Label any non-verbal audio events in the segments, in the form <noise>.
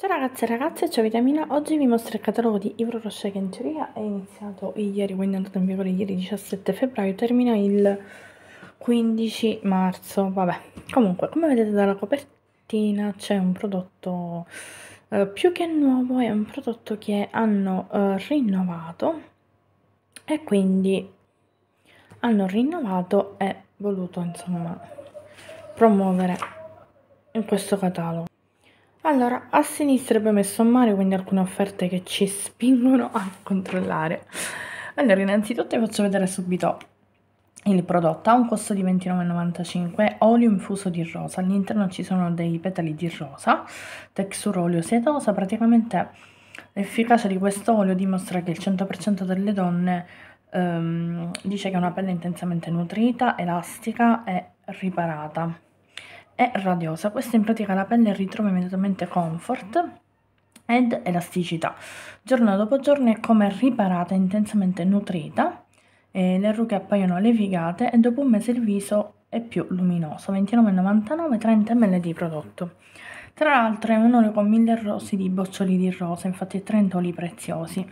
Ciao ragazze e ragazze, ciao Vitamina, oggi vi mostro il catalogo di Ivro Rocher che in teoria è iniziato ieri, quindi è andato in vigore ieri 17 febbraio, termina il 15 marzo, vabbè. Comunque, come vedete dalla copertina c'è un prodotto eh, più che nuovo, è un prodotto che hanno eh, rinnovato e quindi hanno rinnovato e voluto insomma promuovere in questo catalogo. Allora, a sinistra abbiamo messo a mare, quindi alcune offerte che ci spingono a controllare. Allora, innanzitutto vi faccio vedere subito il prodotto. Ha un costo di 29,95, olio infuso di rosa. All'interno ci sono dei petali di rosa, texture olio setosa. Praticamente l'efficacia di questo olio dimostra che il 100% delle donne ehm, dice che è una pelle intensamente nutrita, elastica e riparata e radiosa. Questa in pratica la pelle ritrova immediatamente comfort ed elasticità. Giorno dopo giorno è come riparata, intensamente nutrita, le rughe appaiono levigate e dopo un mese il viso è più luminoso, 29,99 30 ml di prodotto. Tra l'altro è un olio con 1000 rossi di boccioli di rosa, infatti 30 oli preziosi.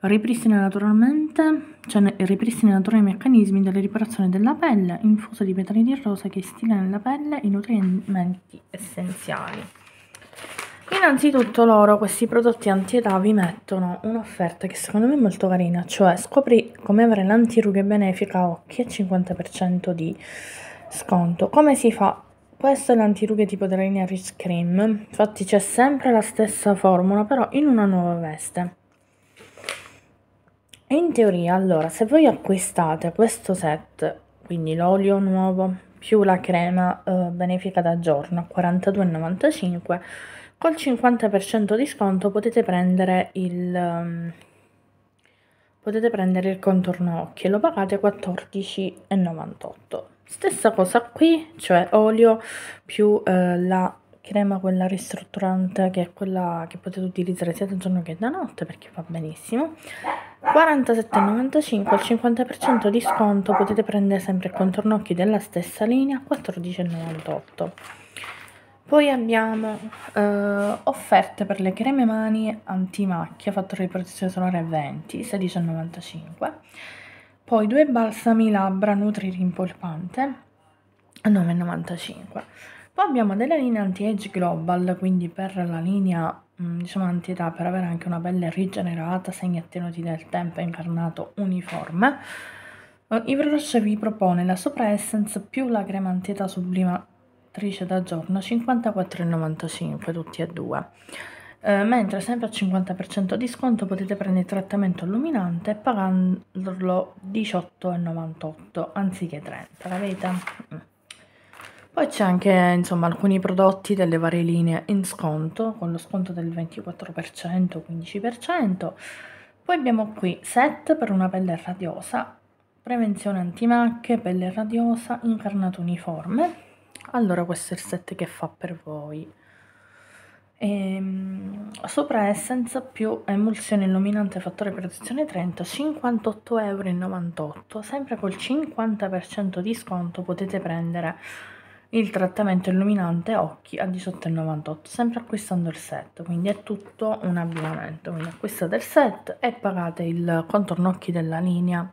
Ripristina naturalmente, cioè ripristina naturalmente i meccanismi della riparazione della pelle, infuso di petali di rosa che stila nella pelle i nutrimenti essenziali. Innanzitutto loro questi prodotti anti-età, vi mettono un'offerta che secondo me è molto carina, cioè scopri come avere l'antirughe benefica a occhi a 50% di sconto. Come si fa? Questo è l'antirughe tipo della linea Rich Cream, infatti c'è sempre la stessa formula però in una nuova veste. E in teoria, allora, se voi acquistate questo set, quindi l'olio nuovo più la crema eh, benefica da giorno a 42,95, col 50% di sconto potete prendere il... Um, potete prendere il contorno occhi e lo pagate 14,98. Stessa cosa qui, cioè olio più eh, la crema quella ristrutturante che è quella che potete utilizzare sia da giorno che da notte perché va benissimo 47,95 al 50% di sconto potete prendere sempre il contorno occhi della stessa linea 14,98 poi abbiamo eh, offerte per le creme mani antimacchia fattore di protezione solare 20 16,95 poi due balsami labbra nutri rimpolpante 9,95 poi abbiamo delle linee anti-age global, quindi per la linea mm, diciamo anti-età, per avere anche una pelle rigenerata, segni attenuti del tempo incarnato uniforme. Ivrosh eh, vi propone la Sopra Essence più la crema anti-età sublimatrice da giorno 54,95 tutti e due. Eh, mentre sempre al 50% di sconto potete prendere il trattamento illuminante pagandolo 18,98 anziché 30, la vedete? Poi c'è anche insomma alcuni prodotti delle varie linee in sconto, con lo sconto del 24%, 15%. Poi abbiamo qui set per una pelle radiosa, prevenzione antimacche, pelle radiosa, incarnato uniforme. Allora questo è il set che fa per voi. E, ehm, sopra Essence più emulsione illuminante fattore protezione 30 58,98 euro sempre col 50% di sconto potete prendere il trattamento illuminante occhi a 18,98 sempre acquistando il set quindi è tutto un abbinamento quindi acquistate il set e pagate il contorno occhi della linea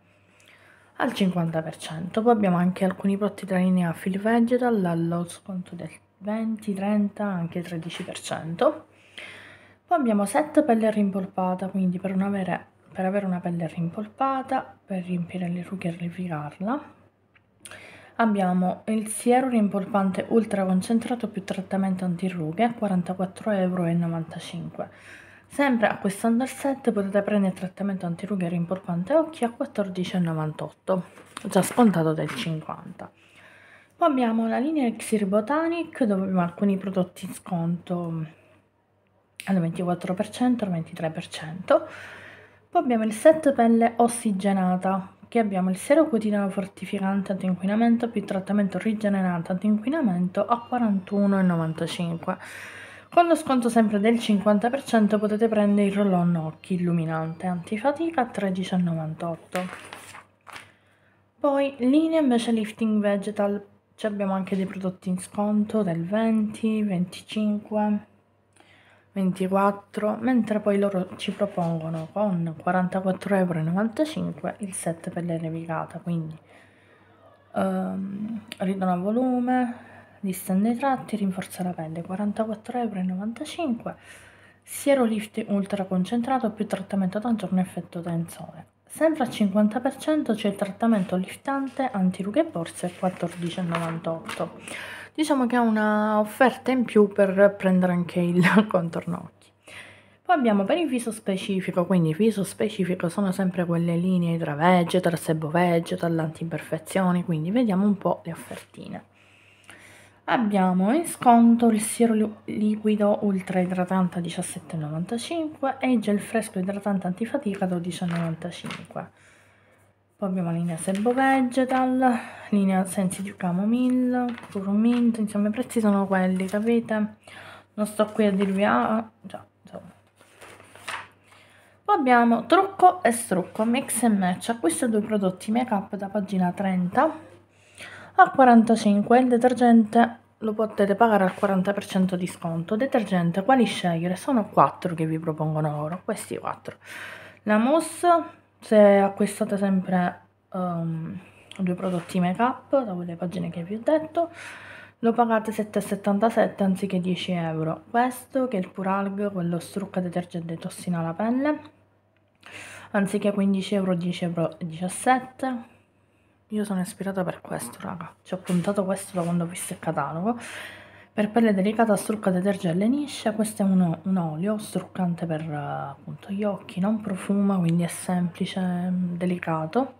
al 50% poi abbiamo anche alcuni prodotti della linea Phil Vegetal allo sconto del 20, 30, anche 13% poi abbiamo set pelle rimpolpata quindi per, avere, per avere una pelle rimpolpata per riempire le rughe e rifilarla Abbiamo il siero rimpolpante ultra concentrato più trattamento antirrughe a 44,95€. Sempre a questo set potete prendere trattamento antirughe rimpolpante occhi a 14,98€, già scontato del 50. Poi abbiamo la linea Xir Botanic dove abbiamo alcuni prodotti in sconto al 24%, al 23%. Poi abbiamo il set pelle ossigenata che abbiamo il siero quotidiano fortificante antinquinamento più trattamento rigenerante antinquinamento a 41,95. Con lo sconto sempre del 50% potete prendere il roll-on occhi illuminante antifatica a 13,98. Poi linea invece lifting vegetal, ci abbiamo anche dei prodotti in sconto del 20, 25 24, mentre poi loro ci propongono con 44,95 euro il set per le levigata, quindi um, ridono a volume, distende i tratti, rinforza la pelle, 44,95 euro, siero lift ultra concentrato più trattamento d'aggiorno effetto tensore. Sempre al 50% c'è il trattamento liftante anti antirughe e borse 14,98 diciamo che è una offerta in più per prendere anche il <laughs> contorno occhi. Poi abbiamo per il viso specifico, quindi viso specifico sono sempre quelle linee tra vegetal, sebo vegetal, antiperfezioni, quindi vediamo un po' le offertine. Abbiamo in sconto il siero liquido ultra idratante 17,95 e il gel fresco idratante antifatica 12,95 poi abbiamo la linea Serbo Vegetal, linea Sensi di Camomilla, Puro Mint, insomma i prezzi sono quelli, capite? Non sto qui a dirvi ah, ah già, insomma. Poi abbiamo Trucco e Strucco, Mix and Match, acquisto due prodotti make up da pagina 30 a 45, il detergente lo potete pagare al 40% di sconto, detergente quali scegliere? Sono 4 che vi propongono ora, questi 4. La mousse se acquistate sempre um, due prodotti make up da quelle pagine che vi ho detto lo pagate 7,77 anziché 10 euro questo che è il Puralg quello strucca detergente e tossina alla pelle anziché 15 euro 10 euro 17 io sono ispirata per questo raga ci ho puntato questo da quando ho visto il catalogo per pelle delicata strucca detergente e liscia, questo è uno, un olio struccante per appunto gli occhi, non profuma, quindi è semplice, mm, delicato.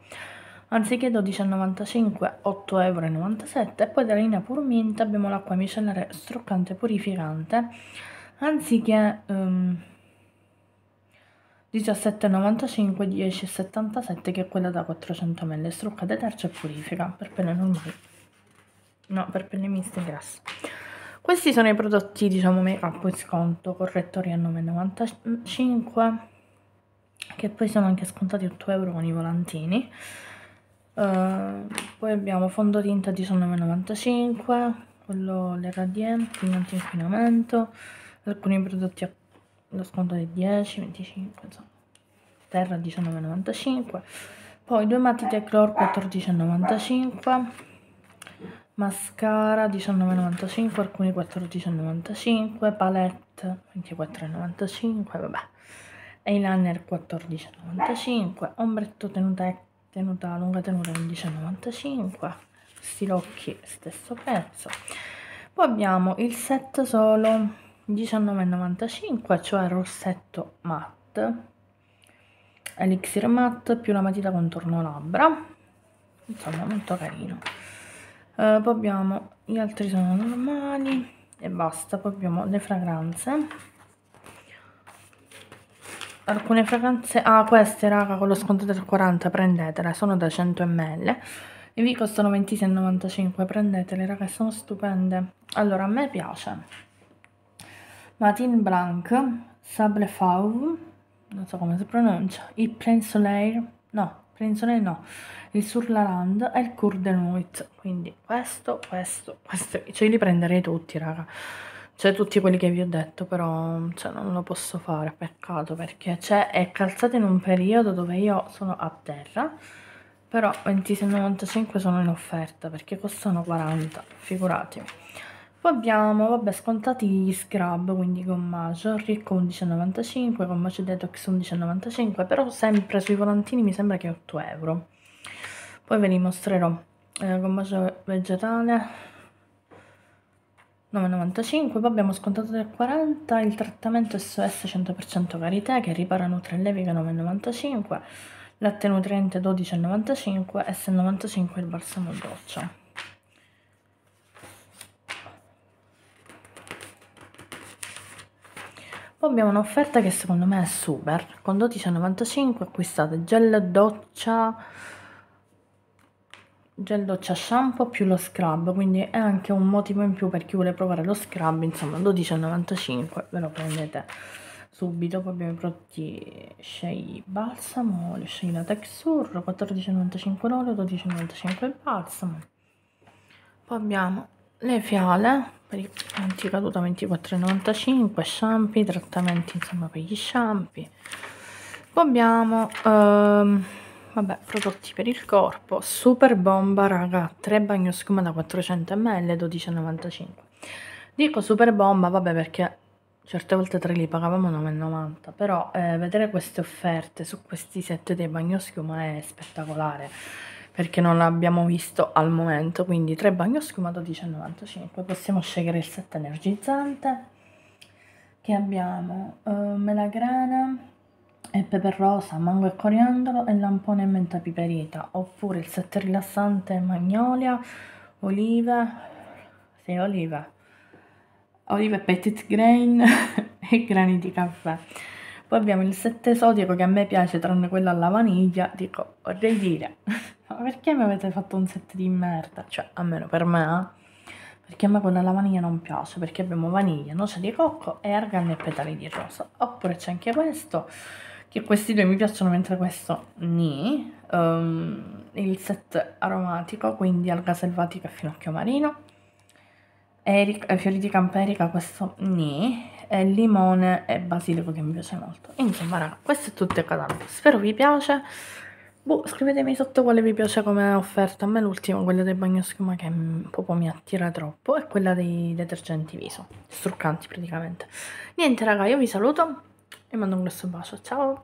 Anziché 12,95 8,97€ e poi della linea Pur Mint abbiamo l'acqua micellare struccante purificante anziché um, 17,95 10,77 che è quella da 400 ml strucca detergente e purifica per pelle normali no per pelle miste e grasse questi sono i prodotti, diciamo, make-up e sconto, correttori a 9,95 che poi sono anche scontati 8 euro con i volantini. Uh, poi abbiamo fondotinta 19,95, quello le radienti, anti-inquinamento, alcuni prodotti a lo sconto di 10, 25, insomma, terra 19,95, poi due matite a cloro 14,95 mascara 19,95 alcuni 14,95 palette 24,95 vabbè eyeliner 14,95 ombretto tenuta, tenuta lunga tenuta 11,95 stilocchi stesso prezzo poi abbiamo il set solo 19,95 cioè rossetto matte elixir matte più la matita contorno labbra insomma molto carino eh, poi abbiamo gli altri sono normali e basta poi abbiamo le fragranze alcune fragranze ah queste raga con lo sconto del 40 prendetele sono da 100 ml e vi costano 26,95 prendetele raga sono stupende allora a me piace Matin Blanc Sable Fauve non so come si pronuncia Il Plain Soleil no peninsole no, il Surlaland e il Kurdenuit. Quindi questo, questo, questo, cioè li prenderei tutti, raga. Cioè tutti quelli che vi ho detto, però cioè, non lo posso fare, peccato, perché cioè, è calzato in un periodo dove io sono a terra, però 26,95 sono in offerta, perché costano 40, figuratevi. Poi abbiamo, vabbè, scontati gli scrub, quindi gommage, ricco 11,95, gommage detox 11,95, però sempre sui volantini mi sembra che 8 euro. Poi ve li mostrerò. Eh, gommage vegetale 9,95, poi abbiamo scontato 40, il trattamento SOS 100% Verité che ripara nutre leviga 9,95, latte nutriente 12,95, S95 il balsamo doccia. Poi abbiamo un'offerta che secondo me è super, con 12,95 acquistate gel doccia, gel doccia shampoo più lo scrub, quindi è anche un motivo in più per chi vuole provare lo scrub, insomma 12,95 ve lo prendete subito, poi abbiamo i prodotti Shea Balsamo, olio Shea la Texture, 14,95 l'olio, 12,95 il balsamo, poi abbiamo le fiale anticaduta 24,95 shampi, trattamenti insomma per gli shampi poi abbiamo ehm, vabbè prodotti per il corpo super bomba raga 3 bagnoschiuma da 400 ml 12,95 dico super bomba vabbè perché certe volte 3 li pagavamo 9,90 però eh, vedere queste offerte su questi set dei schiuma è spettacolare perché non l'abbiamo visto al momento, quindi tre bagno schiumato 10,95. Possiamo scegliere il set energizzante che abbiamo uh, melagrana e pepe rosa, mango e coriandolo e lampone e menta piperita, oppure il set rilassante magnolia, olive, sì, olive, olive petit grain <laughs> e grani di caffè. Poi abbiamo il set esotico che a me piace, tranne quello alla vaniglia, dico, vorrei dire ma perché mi avete fatto un set di merda? Cioè, almeno per me, eh. perché a me quella la vaniglia non piace, perché abbiamo vaniglia, noce di cocco e argan e petali di rosa. Oppure c'è anche questo, che questi due mi piacciono, mentre questo ni, um, il set aromatico, quindi alga selvatica e finocchio marino, Eric, eh, fiori di camperica, questo ni, e limone e basilico che mi piace molto. Insomma, raga, questo è tutto il catalogo. Spero vi piace. Boh, scrivetemi sotto quale vi piace come offerta. A me l'ultima, quella del bagnoschiuma che proprio mi attira troppo, è quella dei detergenti viso, struccanti praticamente. Niente raga, io vi saluto e mando un grosso bacio. Ciao!